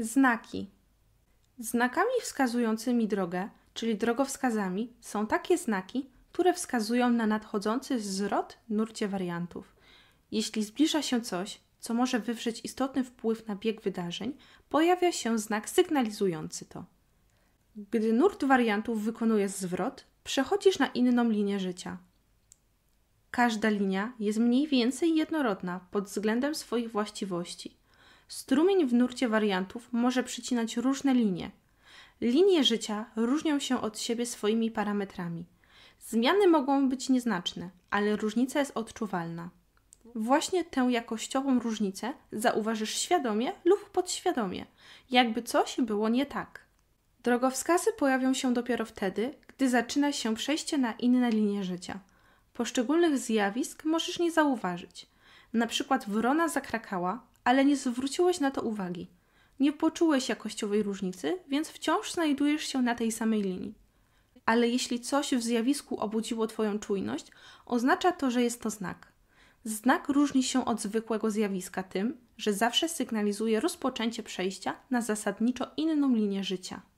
Znaki. Znakami wskazującymi drogę, czyli drogowskazami, są takie znaki, które wskazują na nadchodzący zwrot nurcie wariantów. Jeśli zbliża się coś, co może wywrzeć istotny wpływ na bieg wydarzeń, pojawia się znak sygnalizujący to. Gdy nurt wariantów wykonuje zwrot, przechodzisz na inną linię życia. Każda linia jest mniej więcej jednorodna pod względem swoich właściwości. Strumień w nurcie wariantów może przycinać różne linie. Linie życia różnią się od siebie swoimi parametrami. Zmiany mogą być nieznaczne, ale różnica jest odczuwalna. Właśnie tę jakościową różnicę zauważysz świadomie lub podświadomie, jakby coś było nie tak. Drogowskazy pojawią się dopiero wtedy, gdy zaczyna się przejście na inne linie życia. Poszczególnych zjawisk możesz nie zauważyć. Na przykład wrona zakrakała, ale nie zwróciłeś na to uwagi. Nie poczułeś jakościowej różnicy, więc wciąż znajdujesz się na tej samej linii. Ale jeśli coś w zjawisku obudziło Twoją czujność, oznacza to, że jest to znak. Znak różni się od zwykłego zjawiska tym, że zawsze sygnalizuje rozpoczęcie przejścia na zasadniczo inną linię życia.